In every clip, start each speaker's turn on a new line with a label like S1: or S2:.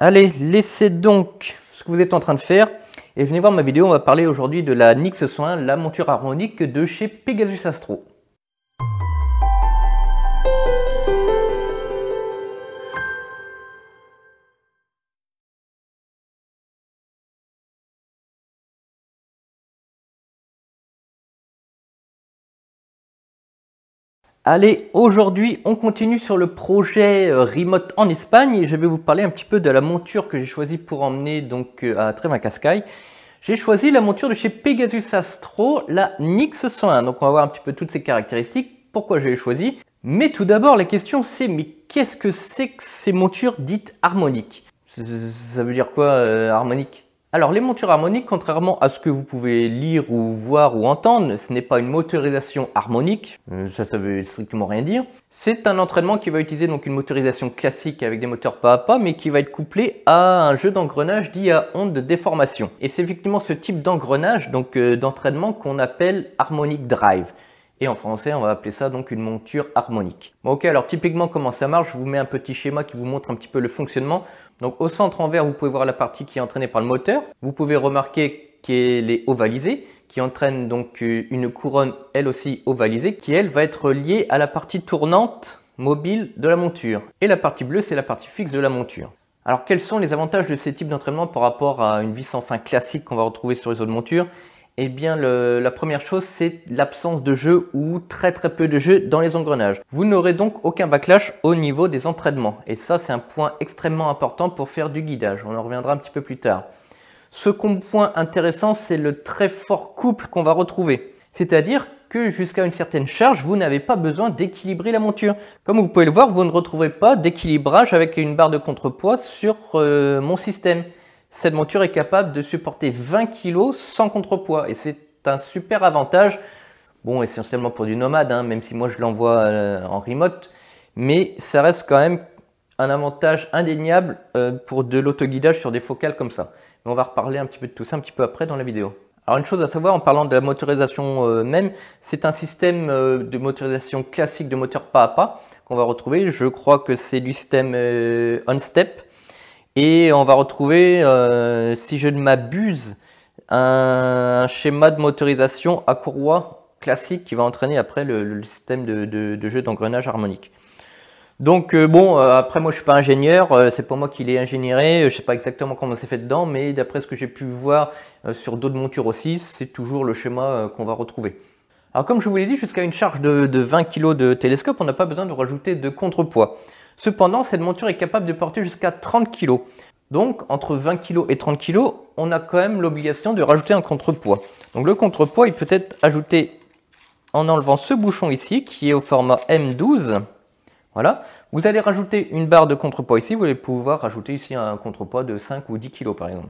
S1: Allez, laissez donc ce que vous êtes en train de faire et venez voir ma vidéo. On va parler aujourd'hui de la Nix soin la monture harmonique de chez Pegasus Astro. Allez, aujourd'hui, on continue sur le projet euh, Remote en Espagne je vais vous parler un petit peu de la monture que j'ai choisie pour emmener donc euh, à trevin J'ai choisi la monture de chez Pegasus Astro, la Nix 101. Donc on va voir un petit peu toutes ses caractéristiques, pourquoi je l'ai Mais tout d'abord, la question c'est mais qu'est-ce que c'est que ces montures dites harmoniques Ça veut dire quoi euh, harmonique alors les montures harmoniques, contrairement à ce que vous pouvez lire ou voir ou entendre, ce n'est pas une motorisation harmonique, euh, ça ça veut strictement rien dire. C'est un entraînement qui va utiliser donc une motorisation classique avec des moteurs pas à pas, mais qui va être couplé à un jeu d'engrenage dit à onde de déformation. Et c'est effectivement ce type d'engrenage, donc euh, d'entraînement qu'on appelle harmonic drive. Et en français, on va appeler ça donc une monture harmonique. Bon, ok, alors typiquement comment ça marche, je vous mets un petit schéma qui vous montre un petit peu le fonctionnement. Donc au centre en vert, vous pouvez voir la partie qui est entraînée par le moteur. Vous pouvez remarquer qu'elle est ovalisée, qui entraîne donc euh, une couronne, elle aussi ovalisée, qui elle va être liée à la partie tournante mobile de la monture. Et la partie bleue, c'est la partie fixe de la monture. Alors quels sont les avantages de ces types d'entraînement par rapport à une vis sans fin classique qu'on va retrouver sur les autres montures eh bien la première chose c'est l'absence de jeu ou très très peu de jeu dans les engrenages. Vous n'aurez donc aucun backlash au niveau des entraînements et ça c'est un point extrêmement important pour faire du guidage, on en reviendra un petit peu plus tard. Second point intéressant c'est le très fort couple qu'on va retrouver, c'est-à-dire que jusqu'à une certaine charge, vous n'avez pas besoin d'équilibrer la monture. Comme vous pouvez le voir, vous ne retrouvez pas d'équilibrage avec une barre de contrepoids sur euh, mon système cette monture est capable de supporter 20 kg sans contrepoids et c'est un super avantage. Bon, essentiellement pour du nomade, hein, même si moi je l'envoie euh, en remote, mais ça reste quand même un avantage indéniable euh, pour de l'autoguidage sur des focales comme ça. on va reparler un petit peu de tout ça un petit peu après dans la vidéo. Alors une chose à savoir en parlant de la motorisation euh, même, c'est un système de motorisation classique de moteur pas à pas qu'on va retrouver. Je crois que c'est du système on-step et on va retrouver, euh, si je ne m'abuse, un, schéma de motorisation à courroie classique qui va entraîner après le, système de, jeu d'engrenage harmonique. Donc euh, bon, euh, après moi je suis pas ingénieur, c'est pas moi qui l'ai ingénieré, je sais pas exactement comment c'est fait dedans, mais d'après ce que j'ai pu voir sur d'autres montures aussi, c'est toujours le schéma qu'on va retrouver. Alors comme je vous l'ai dit, jusqu'à une charge de, de 20 kg de télescope, on n'a pas besoin de rajouter de contrepoids. Cependant, cette monture est capable de porter jusqu'à 30 kg. Donc, entre 20 kg et 30 kg, on a quand même l'obligation de rajouter un contrepoids. Donc, le contrepoids, il peut être ajouté en enlevant ce bouchon ici, qui est au format M12. Voilà. Vous allez rajouter une barre de contrepoids ici. Vous allez pouvoir rajouter ici un contrepoids de 5 ou 10 kg, par exemple.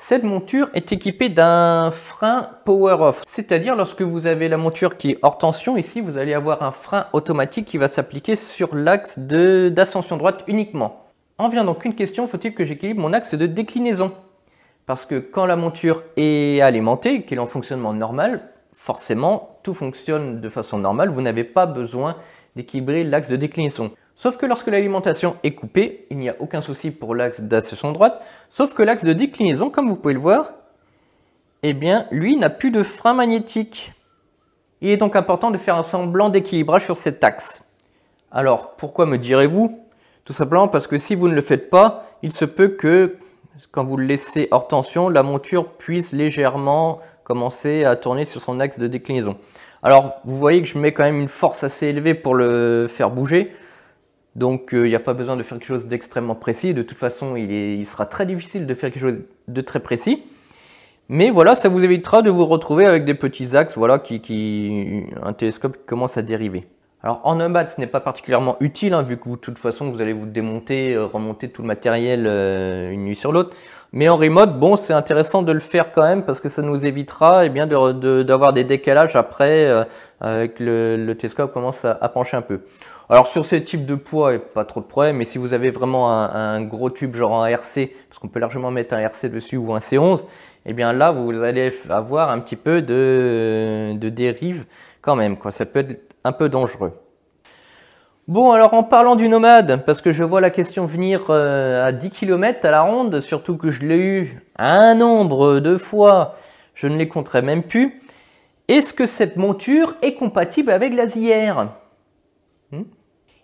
S1: Cette monture est équipée d'un frein power-off, c'est-à-dire lorsque vous avez la monture qui est hors tension, ici vous allez avoir un frein automatique qui va s'appliquer sur l'axe d'ascension droite uniquement. En vient donc une question, faut-il que j'équilibre mon axe de déclinaison Parce que quand la monture est alimentée, qu'elle est en fonctionnement normal, forcément tout fonctionne de façon normale, vous n'avez pas besoin d'équilibrer l'axe de déclinaison. Sauf que lorsque l'alimentation est coupée, il n'y a aucun souci pour l'axe d'ascension droite, sauf que l'axe de déclinaison, comme vous pouvez le voir, eh bien, lui n'a plus de frein magnétique. Il est donc important de faire un semblant d'équilibrage sur cet axe. Alors, pourquoi me direz-vous Tout simplement parce que si vous ne le faites pas, il se peut que, quand vous le laissez hors tension, la monture puisse légèrement commencer à tourner sur son axe de déclinaison. Alors, vous voyez que je mets quand même une force assez élevée pour le faire bouger. Donc euh, il n'y a pas besoin de faire quelque chose d'extrêmement précis. De toute façon, il, sera très difficile de faire quelque chose de très précis. Mais voilà, ça vous évitera de vous retrouver avec des petits axes, voilà, qui, un télescope qui commence à dériver. Alors en un mat, ce n'est pas particulièrement utile, hein, vu que vous, de toute façon, vous allez vous démonter, euh, remonter tout le matériel euh, une nuit sur l'autre. Mais en remote, bon, c'est intéressant de le faire quand même, parce que ça nous évitera eh bien, d'avoir des décalages après, que avec le, télescope commence à pencher un peu. Alors sur ces types de poids, a pas trop de problème, mais si vous avez vraiment un, gros tube genre un RC, parce qu'on peut largement mettre un RC dessus ou un C11, et eh bien là vous allez avoir un petit peu de, dérive quand même, ça peut être un peu dangereux. Bon, alors en parlant du nomade, parce que je vois la question venir euh, à 10 km à la ronde, surtout que je l'ai eu un nombre de fois, je ne les compterai même plus. Est-ce que cette monture est compatible avec la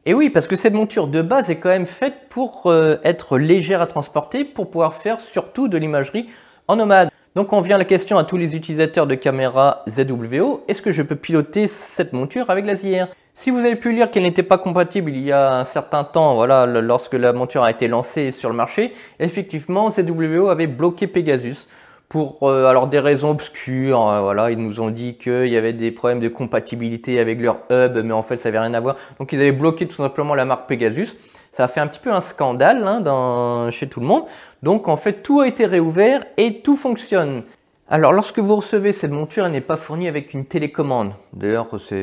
S1: et oui, parce que cette monture de base est quand même faite pour euh, être légère à transporter, pour pouvoir faire surtout de l'imagerie en nomade. Donc on vient à la question à tous les utilisateurs de caméra ZWO, est-ce que je peux piloter cette monture avec la ZIR Si vous avez pu lire qu'elle n'était pas compatible il y a un certain temps, voilà, lorsque la monture a été lancée sur le marché, effectivement ZWO avait bloqué Pegasus pour euh, alors des raisons obscures. Hein, voilà, ils nous ont dit qu'il y avait des problèmes de compatibilité avec leur hub, mais en fait ça n'avait rien à voir. Donc ils avaient bloqué tout simplement la marque Pegasus. Ça a fait un petit peu un scandale hein, chez tout le monde. Donc en fait tout a été réouvert et tout fonctionne. Alors lorsque vous recevez cette monture, elle n'est pas fournie avec une télécommande. D'ailleurs, ça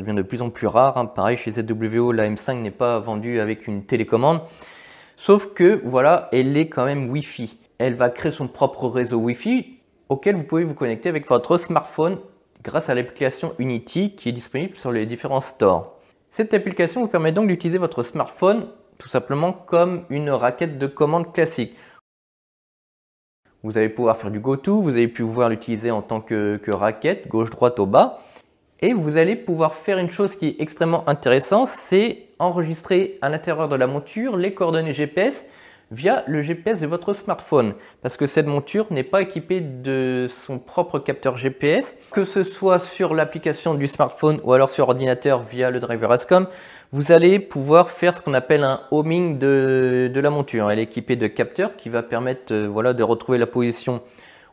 S1: devient de plus en plus rare. Hein. Pareil, chez ZWO, la M5 n'est pas vendue avec une télécommande. Sauf que, voilà, elle est quand même Wi-Fi elle va créer son propre réseau Wi-Fi auquel vous pouvez vous connecter avec votre smartphone grâce à l'application Unity qui est disponible sur les différents stores. Cette application vous permet donc d'utiliser votre smartphone tout simplement comme une raquette de commande classique. Vous allez pouvoir faire du go-to, vous allez pouvoir l'utiliser en tant que, que raquette, gauche-droite au bas. Et vous allez pouvoir faire une chose qui est extrêmement intéressante, c'est enregistrer à l'intérieur de la monture les coordonnées GPS via le GPS de votre smartphone, parce que cette monture n'est pas équipée de son propre capteur GPS, que ce soit sur l'application du smartphone ou alors sur ordinateur via le driver ASCOM, vous allez pouvoir faire ce qu'on appelle un homing de, la monture. Elle est équipée de capteurs qui va permettre euh, voilà, de retrouver la position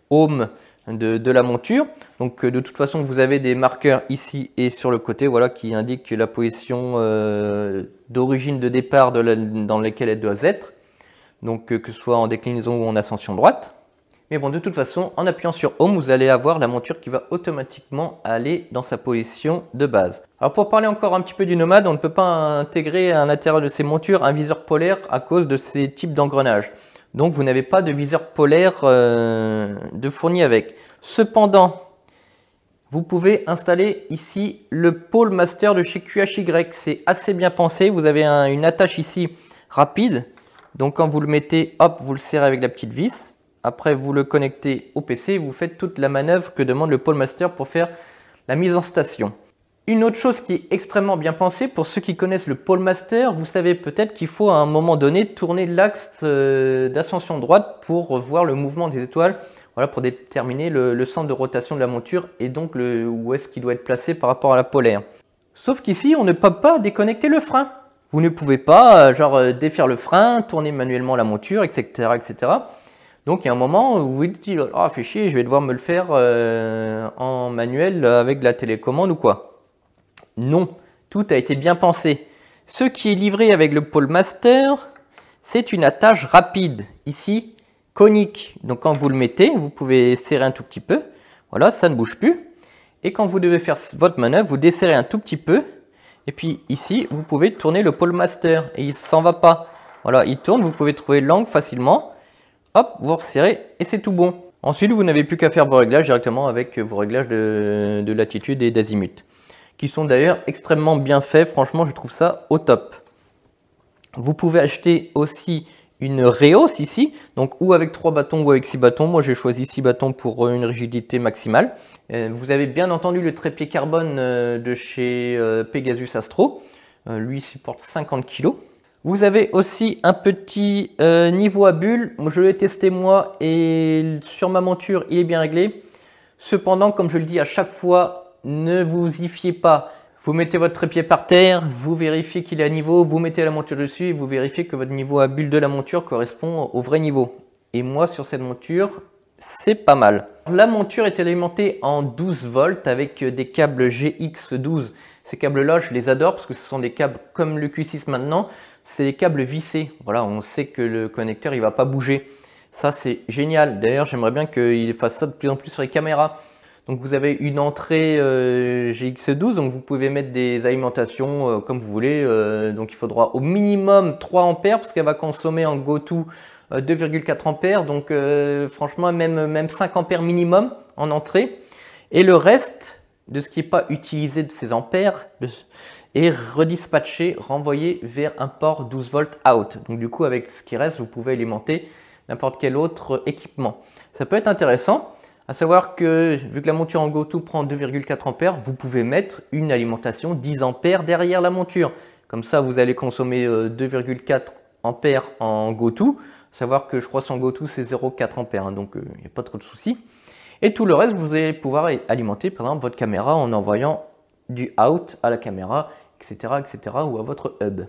S1: home de, la monture. Donc euh, de toute façon, vous avez des marqueurs ici et sur le côté voilà, qui indiquent la position euh, d'origine de départ dans laquelle elle doit être donc euh, que ce soit en déclinaison ou en ascension droite. Mais bon, de toute façon, en appuyant sur Home, vous allez avoir la monture qui va automatiquement aller dans sa position de base. Alors pour parler encore un petit peu du Nomade, on ne peut pas intégrer à l'intérieur de ces montures un viseur polaire à cause de ces types d'engrenages. Donc vous n'avez pas de viseur polaire euh, de fourni avec. Cependant, vous pouvez installer ici le pôle master de chez QHY. C'est assez bien pensé. Vous avez une attache ici rapide donc quand vous le mettez, hop, vous le serrez avec la petite vis. Après, vous le connectez au PC et vous faites toute la manœuvre que demande le Pole Master pour faire la mise en station. Une autre chose qui est extrêmement bien pensée, pour ceux qui connaissent le Pole Master, vous savez peut-être qu'il faut à un moment donné tourner l'axe euh, d'ascension droite pour voir le mouvement des étoiles, voilà, pour déterminer le, centre de rotation de la monture et donc le, où est-ce qu'il doit être placé par rapport à la polaire. Sauf qu'ici, on ne peut pas déconnecter le frein. Vous ne pouvez pas, euh, genre, euh, défaire le frein, tourner manuellement la monture, etc., etc. Donc, il y a un moment où vous dites, ah, chier, je vais devoir me le faire euh, en manuel avec la télécommande ou quoi. Non, tout a été bien pensé. Ce qui est livré avec le pôle master, c'est une attache rapide. Ici, conique. Donc quand vous le mettez, vous pouvez serrer un tout petit peu. Voilà, ça ne bouge plus. Et quand vous devez faire votre manœuvre, vous desserrez un tout petit peu et puis ici, vous pouvez tourner le pôle master et il s'en va pas. Voilà, il tourne, vous pouvez trouver l'angle facilement. Hop, vous resserrez et c'est tout bon. Ensuite, vous n'avez plus qu'à faire vos réglages directement avec vos réglages de, de latitude et d'azimut, qui sont d'ailleurs extrêmement bien faits. Franchement, je trouve ça au top. Vous pouvez acheter aussi une réhausse ici, donc ou avec trois bâtons ou avec six bâtons. Moi j'ai choisi 6 bâtons pour euh, une rigidité maximale. Euh, vous avez bien entendu le trépied carbone euh, de chez Pegasus Astro. Lui supporte 50 kg. Vous avez aussi un petit niveau à bulle. Je l'ai testé moi et sur ma monture il est bien réglé. Cependant, comme je le dis à chaque fois, ne vous y fiez pas vous mettez votre trépied par terre, vous vérifiez qu'il est à niveau, vous mettez la monture dessus et vous vérifiez que votre niveau à bulle de la monture correspond au vrai niveau. Et moi, sur cette monture, c'est pas mal. La monture est alimentée en 12 volts avec euh, des câbles GX12. Ces câbles-là, je les adore parce que ce sont des câbles comme le Q6 maintenant, c'est des câbles vissés. Voilà, on sait que le connecteur, il va pas bouger. Ça, c'est génial. D'ailleurs, j'aimerais bien qu'il fasse ça de plus en plus sur les caméras. Donc vous avez une entrée GX12, euh, donc vous pouvez mettre des alimentations euh, comme vous voulez. Euh, donc il faudra au minimum 3 ampères parce qu'elle va consommer en GoTo 2,4 ampères. Donc franchement même, 5 ampères minimum en entrée. Et le reste de ce qui n'est pas utilisé de ces ampères est redispatché, renvoyé vers un port 12 volts out. Donc du coup avec ce qui reste, vous pouvez alimenter n'importe quel autre équipement. Ça peut être intéressant. A savoir que vu que la monture en GoTo prend 2,4 ampères, vous pouvez mettre une alimentation 10 A derrière la monture. Comme ça, vous allez consommer 2,4 euh, ampères en GoTo. to savoir que je crois sans GoTo, c'est 0,4 A, hein, donc il euh, n'y a pas trop de soucis. Et tout le reste, vous allez pouvoir alimenter par exemple votre caméra en envoyant du out à la caméra, etc., etc., ou à votre hub.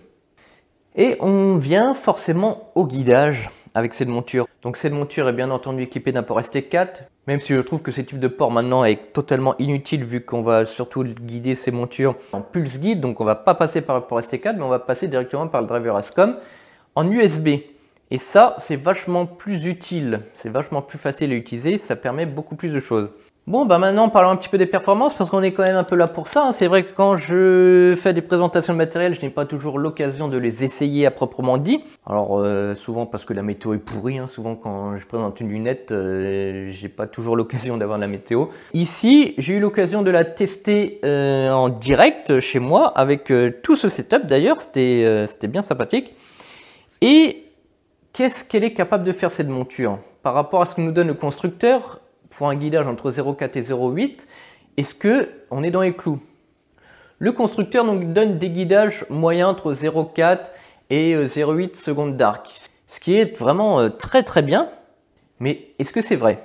S1: Et on vient forcément au guidage avec cette monture. Donc cette monture est bien entendu équipée d'un port ST4, même si je trouve que ce type de port maintenant est totalement inutile vu qu'on va surtout guider ces montures en pulse guide, donc on va pas passer par le port ST4, mais on va passer directement par le driver ASCOM en USB. Et ça, c'est vachement plus utile, c'est vachement plus facile à utiliser, ça permet beaucoup plus de choses. Bon, bah maintenant, parlons un petit peu des performances, parce qu'on est quand même un peu là pour ça. Hein. C'est vrai que quand je fais des présentations de matériel, je n'ai pas toujours l'occasion de les essayer à proprement dit. Alors, euh, souvent parce que la météo est pourrie, hein. souvent quand je présente une lunette, euh, je n'ai pas toujours l'occasion d'avoir la météo. Ici, j'ai eu l'occasion de la tester euh, en direct chez moi, avec tout ce setup d'ailleurs, c'était bien sympathique. Et qu'est-ce qu'elle est capable de faire cette monture Par rapport à ce que nous donne le constructeur, un guidage entre 0,4 et 0,8, est-ce que on est dans les clous Le constructeur donc donne des guidages moyens entre 0,4 et 0,8 euh, secondes d'arc, ce qui est vraiment euh, très très bien. Mais est-ce que c'est vrai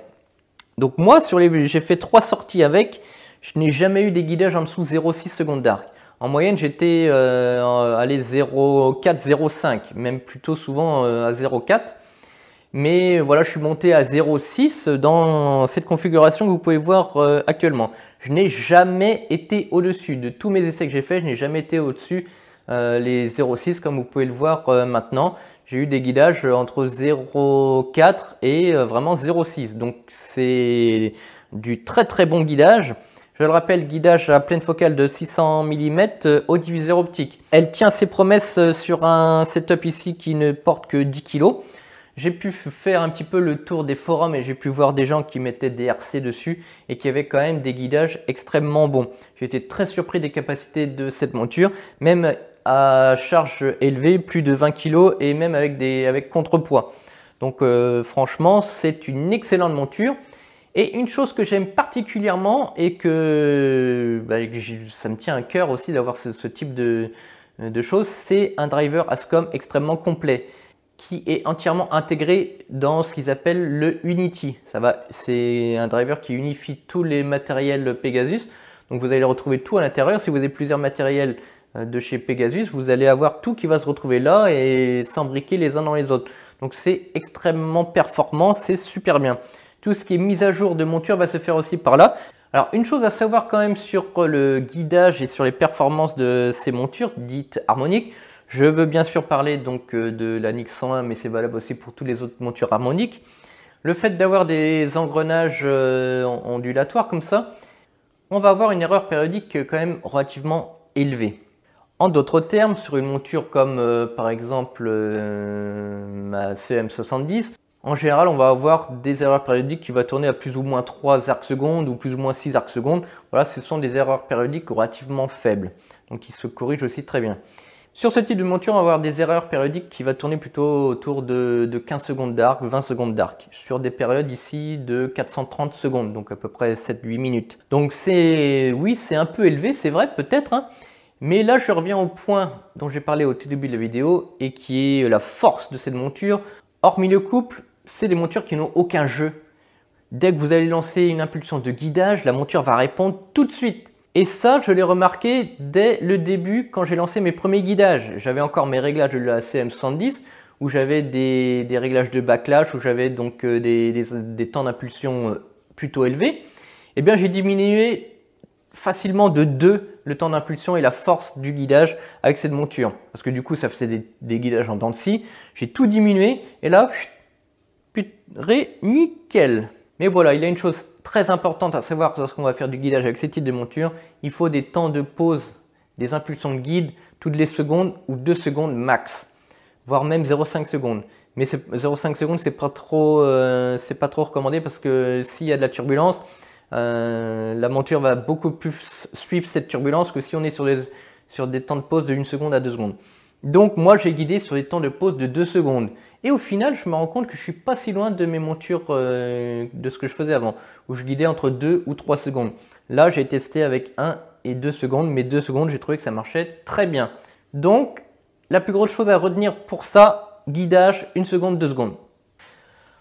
S1: Donc moi, sur les, j'ai fait trois sorties avec, je n'ai jamais eu des guidages en dessous 0,6 secondes d'arc. En moyenne, j'étais à 0,4, 0,5, même plutôt souvent euh, à 0,4 mais voilà, je suis monté à 0,6 dans cette configuration que vous pouvez voir euh, actuellement. Je n'ai jamais été au-dessus de tous mes essais que j'ai fait. je n'ai jamais été au-dessus euh, les 0,6 comme vous pouvez le voir euh, maintenant. J'ai eu des guidages entre 0,4 et vraiment 0,6. Donc c'est du très très bon guidage. Je le rappelle, guidage à pleine focale de 600 mm au diviseur optique. Elle tient ses promesses sur un setup ici qui ne porte que 10 kg j'ai pu faire un petit peu le tour des forums et j'ai pu voir des gens qui mettaient des RC dessus et qui avaient quand même des guidages extrêmement bons. J'ai été très surpris des capacités de cette monture, même à charge élevée, plus de 20 kg et même avec, des, avec contrepoids. Donc euh, franchement, c'est une excellente monture. Et une chose que j'aime particulièrement et que bah, ça me tient à cœur aussi d'avoir ce, type de, de choses, c'est un driver ASCOM extrêmement complet qui est entièrement intégré dans ce qu'ils appellent le Unity. Ça va, c'est un driver qui unifie tous les matériels Pegasus. Donc vous allez retrouver tout à l'intérieur. Si vous avez plusieurs matériels euh, de chez Pegasus, vous allez avoir tout qui va se retrouver là et s'imbriquer les uns dans les autres. Donc c'est extrêmement performant, c'est super bien. Tout ce qui est mise à jour de monture va se faire aussi par là. Alors une chose à savoir quand même sur euh, le guidage et sur les performances de ces montures dites harmoniques, je veux bien sûr parler donc euh, de la NIX 101, mais c'est valable aussi pour toutes les autres montures harmoniques. Le fait d'avoir des engrenages euh, ondulatoires comme ça, on va avoir une erreur périodique euh, quand même relativement élevée. En d'autres termes, sur une monture comme par exemple ma CM70, en général, on va avoir des erreurs périodiques qui vont tourner à plus ou moins 3 arcs secondes ou plus ou moins 6 arcs secondes. Voilà, ce sont des erreurs périodiques relativement faibles. Donc, ils se corrigent aussi très bien. Sur ce type de monture, on va avoir des erreurs périodiques qui va tourner plutôt autour de, 15 secondes d'arc, 20 secondes d'arc, sur des périodes ici de 430 secondes, donc à peu près 7-8 minutes. Donc c'est, oui, c'est un peu élevé, c'est vrai, peut-être, hein. mais là je reviens au point dont j'ai parlé au tout début de la vidéo et qui est la force de cette monture. Hormis le couple, c'est des montures qui n'ont aucun jeu. Dès que vous allez lancer une impulsion de guidage, la monture va répondre tout de suite. Et ça, je l'ai remarqué dès le début quand j'ai lancé mes premiers guidages. J'avais encore mes réglages de la CM70 où j'avais des, réglages de backlash, où j'avais donc euh, des, temps d'impulsion euh, plutôt élevés. Eh bien, j'ai diminué facilement de 2 le temps d'impulsion et la force du guidage avec cette monture. Parce que du coup, ça faisait des, des guidages en dents de scie. J'ai tout diminué et là, putain, nickel. Mais voilà, il y a une chose très importante à savoir lorsqu'on va faire du guidage avec ces types de montures, il faut des temps de pause, des impulsions de guide toutes les secondes ou deux secondes max, voire même 0,5 secondes. Mais 0,5 secondes, c'est pas euh, pas trop recommandé parce que s'il y a de la turbulence, euh, la monture va beaucoup plus suivre cette turbulence que si on est sur des, sur des temps de pause de 1 seconde à 2 secondes. Donc moi j'ai guidé sur des temps de pause de 2 secondes. Et au final, je me rends compte que je suis pas si loin de mes montures euh, de ce que je faisais avant, où je guidais entre 2 ou 3 secondes. Là, j'ai testé avec 1 et 2 secondes, mais 2 secondes, j'ai trouvé que ça marchait très bien. Donc, la plus grosse chose à retenir pour ça, guidage, 1 seconde, 2 secondes.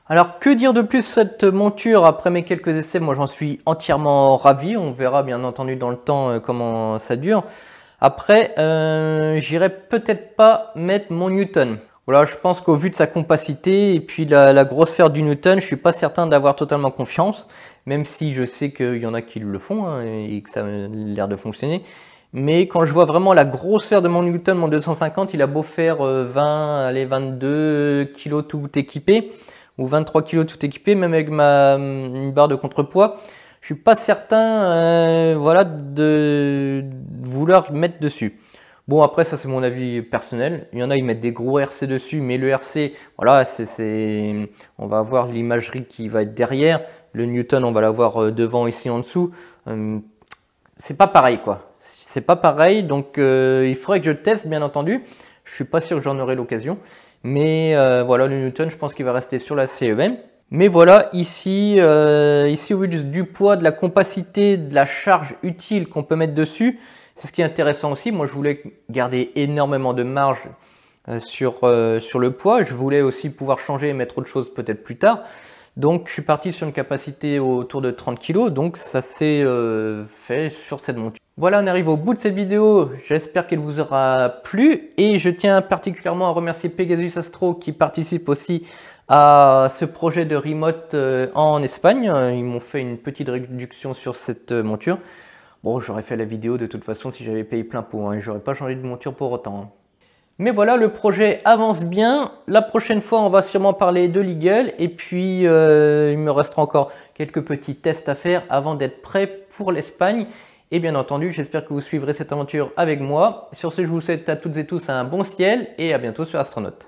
S1: Alors que dire de plus cette monture après mes quelques essais Moi j'en suis entièrement ravi, on verra bien entendu dans le temps euh, comment ça dure. Après, euh, j'irai peut-être pas mettre mon Newton. Voilà, je pense qu'au vu de sa compacité et puis la, grosseur du Newton, je suis pas certain d'avoir totalement confiance, même si je sais qu'il y en a qui le font hein, et que ça a l'air de fonctionner. Mais quand je vois vraiment la grosseur de mon Newton, mon 250, il a beau faire 20, euh, allez, 22 kg tout équipé, ou 23 kg tout équipé, même avec ma barre de contrepoids, je suis pas certain euh, voilà, de vouloir mettre dessus. Bon, après, ça c'est mon avis personnel. Il y en a, ils mettent des gros RC dessus, mais le RC, voilà, c'est, on va avoir l'imagerie qui va être derrière. Le Newton, on va l'avoir euh, devant ici en dessous. Euh, c'est pas pareil, quoi. C'est pas pareil, donc euh, il faudrait que je teste, bien entendu. Je suis pas sûr que j'en aurai l'occasion. Mais voilà, le Newton, je pense qu'il va rester sur la CEM. Mais voilà, ici, ici au vu du, poids, de la compacité, de la charge utile qu'on peut mettre dessus, c'est ce qui est intéressant aussi. Moi, je voulais garder énormément de marge euh, sur, euh, sur le poids. Je voulais aussi pouvoir changer et mettre autre chose peut-être plus tard. Donc, je suis parti sur une capacité autour de 30 kg. Donc, ça s'est euh, fait sur cette monture. Voilà, on arrive au bout de cette vidéo. J'espère qu'elle vous aura plu. Et je tiens particulièrement à remercier Pegasus Astro qui participe aussi à ce projet de remote en Espagne. Ils m'ont fait une petite réduction sur cette monture. Bon, j'aurais fait la vidéo de toute façon si j'avais payé plein pot, je hein, j'aurais pas changé de monture pour autant. Hein. Mais voilà, le projet avance bien. La prochaine fois, on va sûrement parler de l'Eagle. Et puis, euh, il me restera encore quelques petits tests à faire avant d'être prêt pour l'Espagne. Et bien entendu, j'espère que vous suivrez cette aventure avec moi. Sur ce, je vous souhaite à toutes et tous un bon ciel et à bientôt sur Astronaute.